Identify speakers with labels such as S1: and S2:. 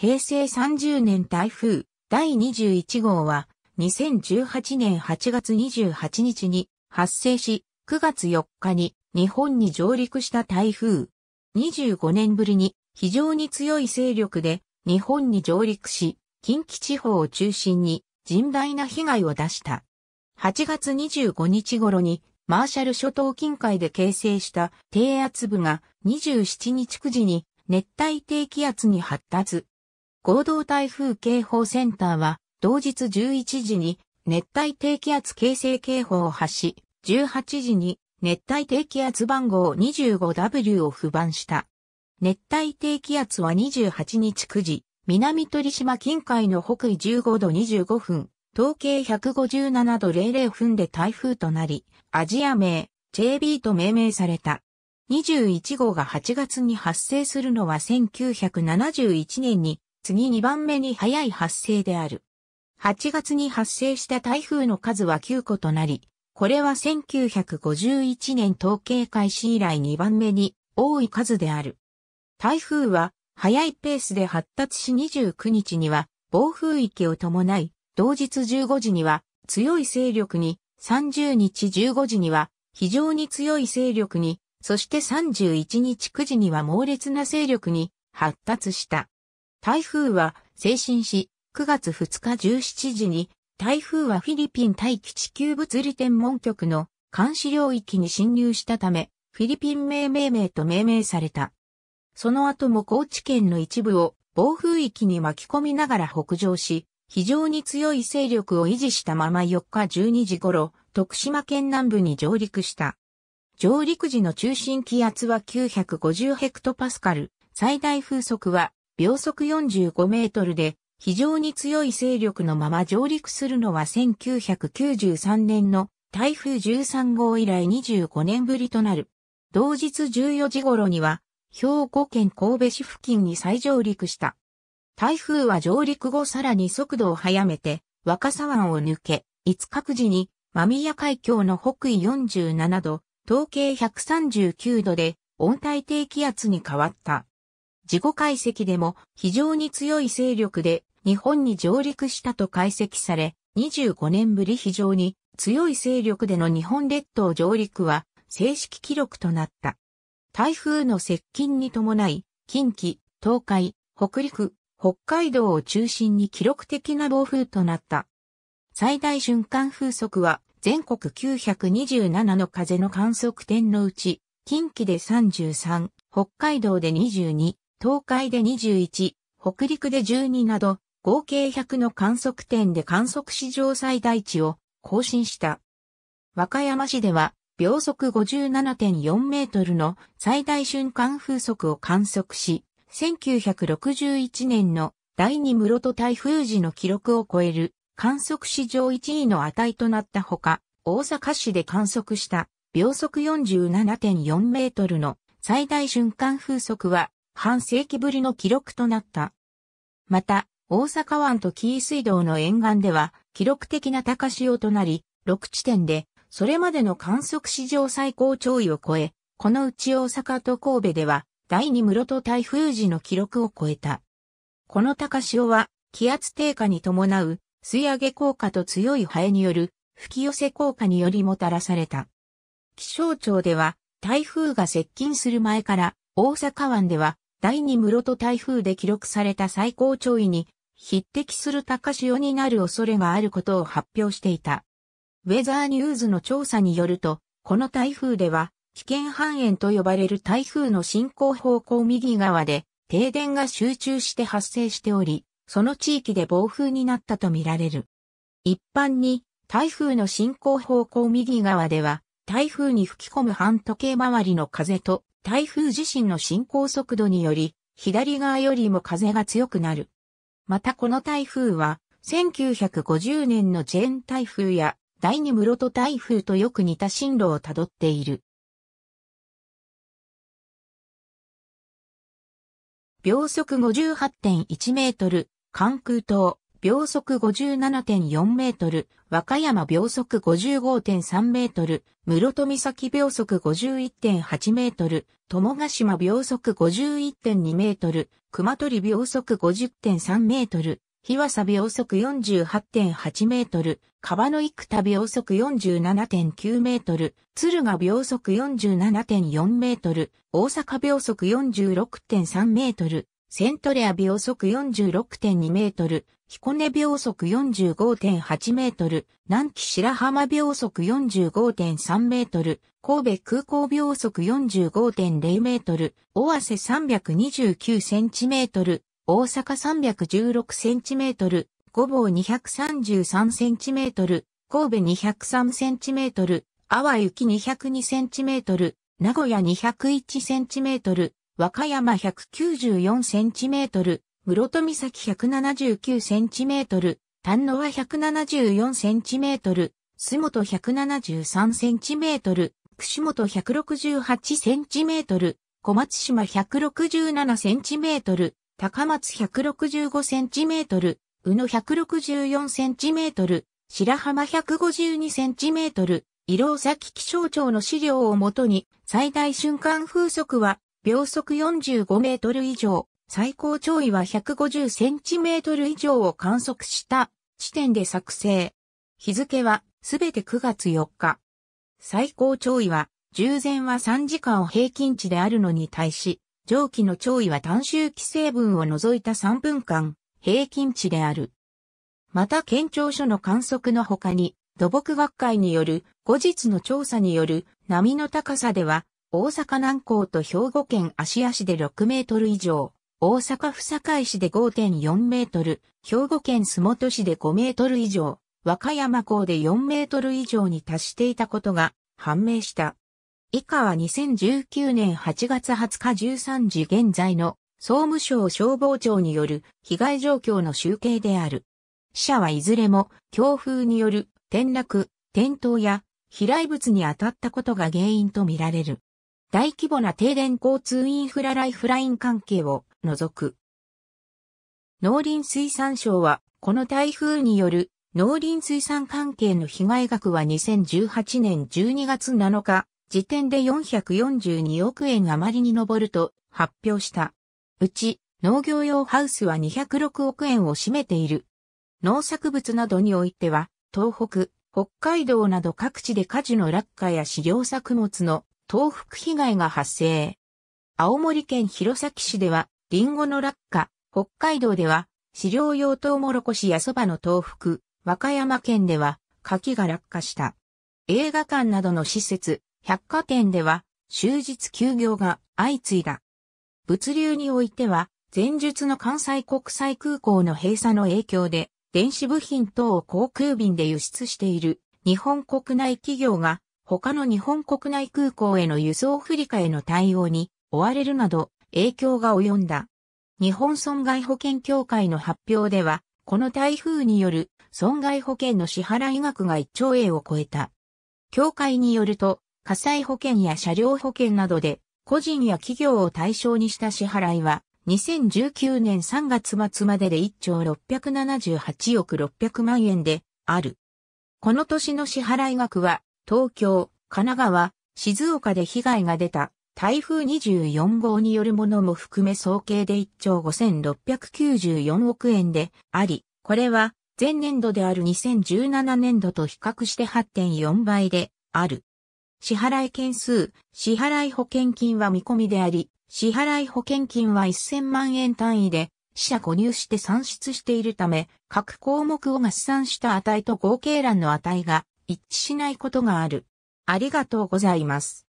S1: 平成30年台風第21号は2018年8月28日に発生し9月4日に日本に上陸した台風。25年ぶりに非常に強い勢力で日本に上陸し近畿地方を中心に甚大な被害を出した。8月25日頃にマーシャル諸島近海で形成した低圧部が27日9時に熱帯低気圧に発達。合同台風警報センターは、同日11時に熱帯低気圧形成警報を発し、18時に熱帯低気圧番号 25W を不番した。熱帯低気圧は28日9時、南鳥島近海の北緯15度25分、統計157度00分で台風となり、アジア名、JB と命名された。21号が8月に発生するのは1971年に次2番目に早い発生である。8月に発生した台風の数は9個となり、これは1951年統計開始以来2番目に多い数である。台風は早いペースで発達し29日には暴風域を伴い、同日15時には強い勢力に、30日15時には非常に強い勢力に、そして31日9時には猛烈な勢力に発達した。台風は精神し、9月2日17時に、台風はフィリピン大気地球物理天文局の監視領域に侵入したため、フィリピン命名名と命名された。その後も高知県の一部を暴風域に巻き込みながら北上し、非常に強い勢力を維持したまま4日12時頃、徳島県南部に上陸した。上陸時の中心気圧は950ヘクトパスカル、最大風速は秒速45メートルで非常に強い勢力のまま上陸するのは1993年の台風13号以来25年ぶりとなる。同日14時頃には兵庫県神戸市付近に再上陸した。台風は上陸後さらに速度を速めて若狭湾を抜け、五角時に間宮海峡の北緯47度、東経139度で温帯低気圧に変わった。自己解析でも非常に強い勢力で日本に上陸したと解析され、25年ぶり非常に強い勢力での日本列島上陸は正式記録となった。台風の接近に伴い、近畿、東海、北陸、北海道を中心に記録的な暴風となった。最大瞬間風速は全国927の風の観測点のうち、近畿で33、北海道で22、東海で21、北陸で12など、合計100の観測点で観測史上最大値を更新した。和歌山市では、秒速57.4メートルの最大瞬間風速を観測し、1961年の第2室戸台風時の記録を超える観測史上1位の値となったほか、大阪市で観測した秒速47.4メートルの最大瞬間風速は半世紀ぶりの記録となった。また、大阪湾と紀伊水道の沿岸では記録的な高潮となり、6地点でそれまでの観測史上最高潮位を超え、このうち大阪と神戸では第二室戸台風時の記録を超えた。この高潮は気圧低下に伴う吸い上げ効果と強いハエによる吹き寄せ効果によりもたらされた。気象庁では台風が接近する前から大阪湾では第二室戸台風で記録された最高潮位に匹敵する高潮になる恐れがあることを発表していた。ウェザーニューズの調査によると、この台風では、危険半円と呼ばれる台風の進行方向右側で、停電が集中して発生しており、その地域で暴風になったとみられる。一般に、台風の進行方向右側では、台風に吹き込む半時計回りの風と、台風自身の進行速度により、左側よりも風が強くなる。またこの台風は、1950年のジェーン台風や第二室戸台風とよく似た進路をたどっている。秒速58.1メートル、関空島、秒速57.4メートル、和歌山秒速55.3メートル、室戸岬秒速51.8メートル、友ヶ島秒速51.2メートル、熊取秒速50.3メートル、日和佐秒速48.8メートル、川の幾田秒速47.9メートル、敦賀秒速47.4メートル、大阪秒速46.3メートル、セントレア秒速46.2メートル、彦根秒速45.8メートル、南紀白浜秒速45.3メートル、神戸空港秒速45.0メートル、尾鷲329センチメートル、大阪316センチメートル、五房233センチメートル、神戸203センチメートル、阿波行き202センチメートル、名古屋201センチメートル、和歌山 194cm、室戸岬 179cm、丹野は 174cm、洲本 173cm、串本 168cm、小松島 167cm、高松 165cm、宇野 164cm、白浜 152cm、色尾崎気象庁の資料をもとに最大瞬間風速は秒速45メートル以上、最高潮位は150センチメートル以上を観測した地点で作成。日付はすべて9月4日。最高潮位は、従前は3時間を平均値であるのに対し、上記の潮位は短周期成分を除いた3分間、平均値である。また県庁所の観測の他に、土木学会による後日の調査による波の高さでは大阪南港と兵庫県芦屋市で6メートル以上、大阪府堺市で5.4メートル、兵庫県洲本市で5メートル以上、和歌山港で4メートル以上に達していたことが判明した。以下は2019年8月20日13時現在の総務省消防庁による被害状況の集計である。死者はいずれも強風による転落、転倒や飛来物に当たったことが原因とみられる。大規模な停電交通インフラライフライン関係を除く。農林水産省は、この台風による農林水産関係の被害額は2018年12月7日、時点で442億円余りに上ると発表した。うち、農業用ハウスは206億円を占めている。農作物などにおいては、東北、北海道など各地で果樹の落下や飼料作物の東北被害が発生。青森県弘前市では、リンゴの落下、北海道では、飼料用トウモロコシやそばの東北、和歌山県では、柿が落下した。映画館などの施設、百貨店では、終日休業が相次いだ。物流においては、前述の関西国際空港の閉鎖の影響で、電子部品等を航空便で輸出している日本国内企業が他の日本国内空港への輸送不利化への対応に追われるなど影響が及んだ。日本損害保険協会の発表では、この台風による損害保険の支払い額が1兆円を超えた。協会によると、火災保険や車両保険などで、個人や企業を対象にした支払いは、2019年3月末までで1兆678億600万円である。この年の支払い額は東京、神奈川、静岡で被害が出た台風24号によるものも含め総計で1兆5694億円であり、これは前年度である2017年度と比較して8.4倍である。支払い件数、支払い保険金は見込みであり、支払い保険金は1000万円単位で、死者購入して算出しているため、各項目を合算した値と合計欄の値が一致しないことがある。ありがとうございます。